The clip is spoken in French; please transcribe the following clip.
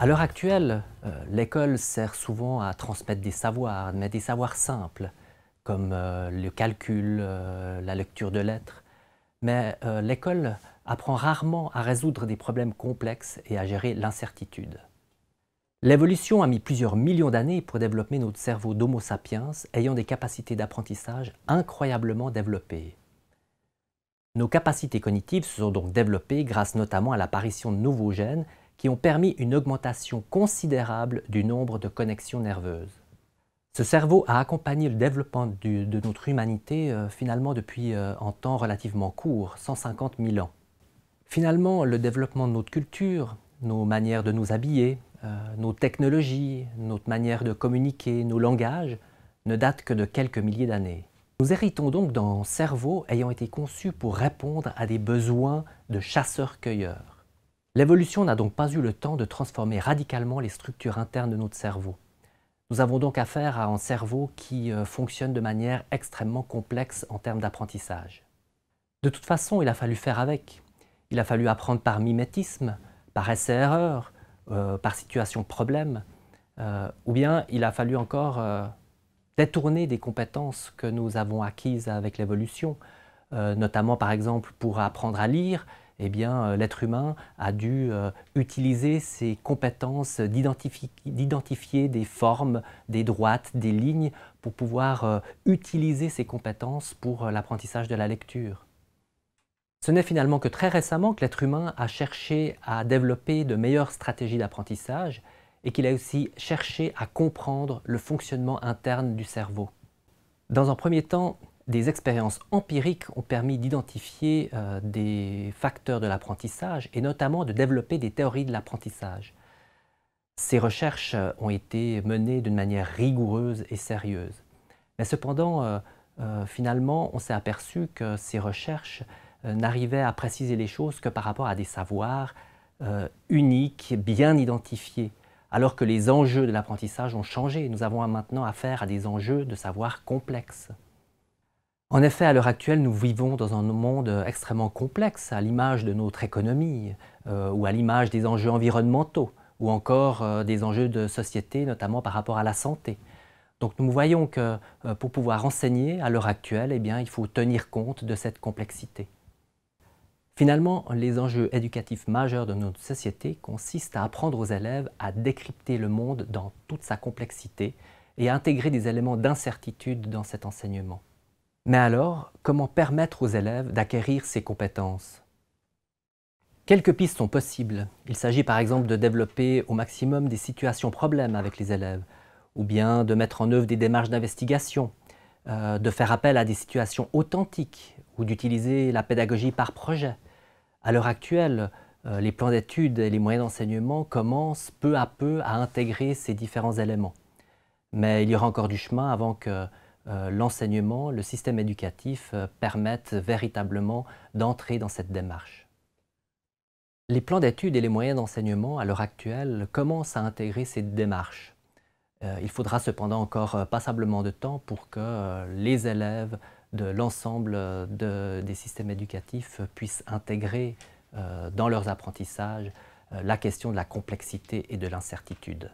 À l'heure actuelle, euh, l'école sert souvent à transmettre des savoirs, mais des savoirs simples, comme euh, le calcul, euh, la lecture de lettres. Mais l'école apprend rarement à résoudre des problèmes complexes et à gérer l'incertitude. L'évolution a mis plusieurs millions d'années pour développer notre cerveau d'Homo sapiens ayant des capacités d'apprentissage incroyablement développées. Nos capacités cognitives se sont donc développées grâce notamment à l'apparition de nouveaux gènes qui ont permis une augmentation considérable du nombre de connexions nerveuses. Ce cerveau a accompagné le développement de notre humanité euh, finalement depuis un euh, en temps relativement court, 150 000 ans. Finalement, le développement de notre culture, nos manières de nous habiller, euh, nos technologies, notre manière de communiquer, nos langages, ne datent que de quelques milliers d'années. Nous héritons donc d'un cerveau ayant été conçu pour répondre à des besoins de chasseurs-cueilleurs. L'évolution n'a donc pas eu le temps de transformer radicalement les structures internes de notre cerveau. Nous avons donc affaire à un cerveau qui euh, fonctionne de manière extrêmement complexe en termes d'apprentissage. De toute façon, il a fallu faire avec. Il a fallu apprendre par mimétisme, par essai-erreur, euh, par situation-problème, euh, ou bien il a fallu encore détourner des compétences que nous avons acquises avec l'évolution, notamment par exemple pour apprendre à lire, eh bien, euh, l'être humain a dû euh, utiliser ses compétences d'identifier des formes, des droites, des lignes, pour pouvoir euh, utiliser ses compétences pour l'apprentissage de la lecture. Ce n'est finalement que très récemment que l'être humain a cherché à développer de meilleures stratégies d'apprentissage et qu'il a aussi cherché à comprendre le fonctionnement interne du cerveau. Dans un premier temps, des expériences empiriques ont permis d'identifier euh, des facteurs de l'apprentissage et notamment de développer des théories de l'apprentissage. Ces recherches euh, ont été menées d'une manière rigoureuse et sérieuse. Mais cependant, euh, finalement, on s'est aperçu que ces recherches n'arrivaient à préciser les choses que par rapport à des savoirs uniques, bien identifiés, alors que les enjeux de l'apprentissage ont changé. Nous avons maintenant affaire à des enjeux de savoir complexes. En effet, à l'heure actuelle, nous vivons dans un monde extrêmement complexe, à l'image de notre économie, euh, ou à l'image des enjeux environnementaux, ou encore euh, des enjeux de société, notamment par rapport à la santé. Donc nous voyons que euh, pour pouvoir enseigner à l'heure actuelle, eh bien, il faut tenir compte de cette complexité. Finalement, les enjeux éducatifs majeurs de notre société consistent à apprendre aux élèves à décrypter le monde dans toute sa complexité et à intégrer des éléments d'incertitude dans cet enseignement. Mais alors, comment permettre aux élèves d'acquérir ces compétences Quelques pistes sont possibles. Il s'agit par exemple de développer au maximum des situations problèmes avec les élèves, ou bien de mettre en œuvre des démarches d'investigation, euh, de faire appel à des situations authentiques, ou d'utiliser la pédagogie par projet. À l'heure actuelle, euh, les plans d'études et les moyens d'enseignement commencent peu à peu à intégrer ces différents éléments. Mais il y aura encore du chemin avant que euh, l'enseignement, le système éducatif euh, permettent véritablement d'entrer dans cette démarche. Les plans d'études et les moyens d'enseignement à l'heure actuelle commencent à intégrer ces démarches. Euh, il faudra cependant encore passablement de temps pour que les élèves de l'ensemble des systèmes éducatifs puissent intégrer dans leurs apprentissages la question de la complexité et de l'incertitude.